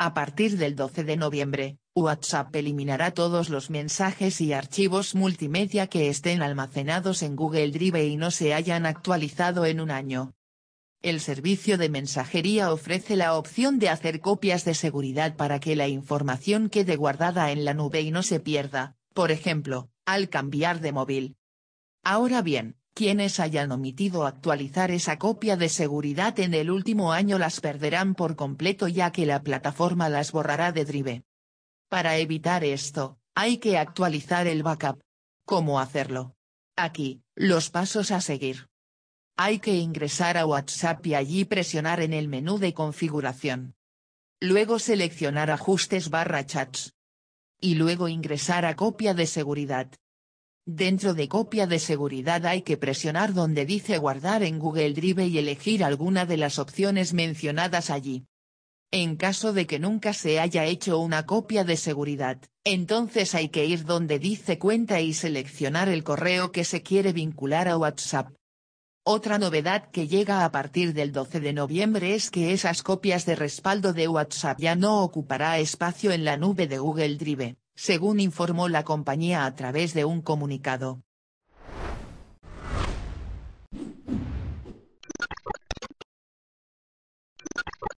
A partir del 12 de noviembre, WhatsApp eliminará todos los mensajes y archivos multimedia que estén almacenados en Google Drive y no se hayan actualizado en un año. El servicio de mensajería ofrece la opción de hacer copias de seguridad para que la información quede guardada en la nube y no se pierda, por ejemplo, al cambiar de móvil. Ahora bien, quienes hayan omitido actualizar esa copia de seguridad en el último año las perderán por completo ya que la plataforma las borrará de Drive. Para evitar esto, hay que actualizar el backup. ¿Cómo hacerlo? Aquí, los pasos a seguir. Hay que ingresar a WhatsApp y allí presionar en el menú de configuración. Luego seleccionar ajustes barra chats. Y luego ingresar a copia de seguridad. Dentro de copia de seguridad hay que presionar donde dice guardar en Google Drive y elegir alguna de las opciones mencionadas allí. En caso de que nunca se haya hecho una copia de seguridad, entonces hay que ir donde dice cuenta y seleccionar el correo que se quiere vincular a WhatsApp. Otra novedad que llega a partir del 12 de noviembre es que esas copias de respaldo de WhatsApp ya no ocupará espacio en la nube de Google Drive según informó la compañía a través de un comunicado.